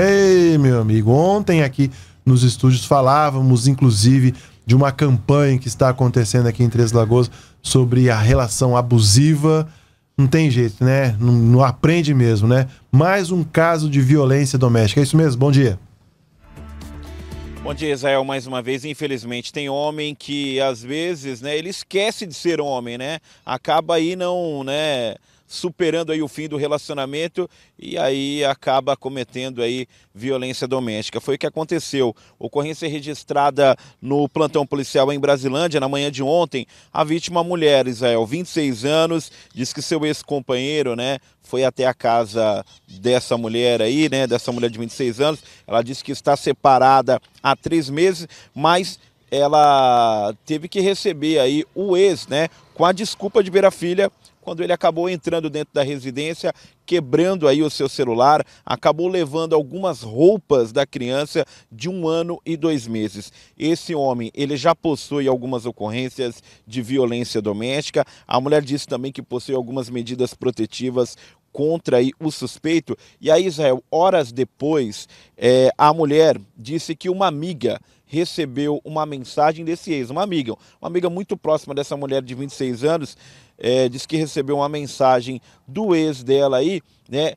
Ei, meu amigo, ontem aqui nos estúdios falávamos, inclusive, de uma campanha que está acontecendo aqui em Três Lagoas sobre a relação abusiva. Não tem jeito, né? Não, não aprende mesmo, né? Mais um caso de violência doméstica. É isso mesmo? Bom dia. Bom dia, Israel, mais uma vez. Infelizmente, tem homem que, às vezes, né, ele esquece de ser homem, né? Acaba aí não, né? superando aí o fim do relacionamento e aí acaba cometendo aí violência doméstica. Foi o que aconteceu. Ocorrência registrada no plantão policial em Brasilândia na manhã de ontem. A vítima mulher, Israel, 26 anos, diz que seu ex-companheiro, né, foi até a casa dessa mulher aí, né, dessa mulher de 26 anos. Ela disse que está separada há três meses, mas ela teve que receber aí o ex, né, com a desculpa de ver a filha quando ele acabou entrando dentro da residência, quebrando aí o seu celular, acabou levando algumas roupas da criança de um ano e dois meses. Esse homem, ele já possui algumas ocorrências de violência doméstica. A mulher disse também que possui algumas medidas protetivas contra aí, o suspeito. E aí, Israel, horas depois, é, a mulher disse que uma amiga recebeu uma mensagem desse ex, uma amiga, uma amiga muito próxima dessa mulher de 26 anos, é, diz que recebeu uma mensagem do ex dela aí, né?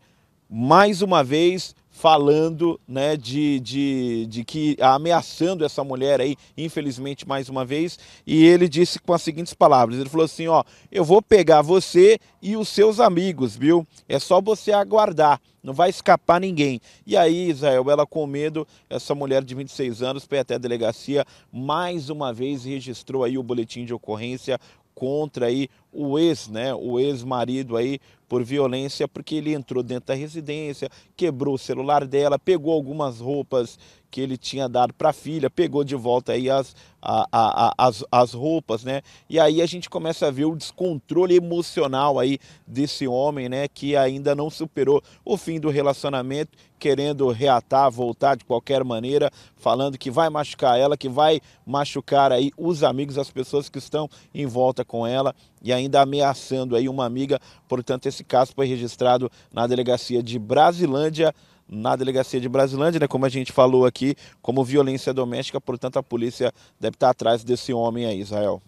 Mais uma vez falando né, de, de, de que ameaçando essa mulher aí, infelizmente, mais uma vez. E ele disse com as seguintes palavras: ele falou assim: ó, eu vou pegar você e os seus amigos, viu? É só você aguardar. Não vai escapar ninguém. E aí, Israel, ela com medo, essa mulher de 26 anos foi até a delegacia, mais uma vez registrou aí o boletim de ocorrência contra aí o ex, né, o ex-marido aí por violência, porque ele entrou dentro da residência, quebrou o celular dela, pegou algumas roupas que ele tinha dado para a filha, pegou de volta aí as, a, a, a, as, as roupas, né? E aí a gente começa a ver o descontrole emocional aí desse homem, né? Que ainda não superou o fim do relacionamento, querendo reatar, voltar de qualquer maneira, falando que vai machucar ela, que vai machucar aí os amigos, as pessoas que estão em volta com ela e ainda ameaçando aí uma amiga. Portanto, esse esse caso foi registrado na delegacia de Brasilândia, na delegacia de Brasilândia, né, como a gente falou aqui, como violência doméstica, portanto a polícia deve estar atrás desse homem aí, Israel.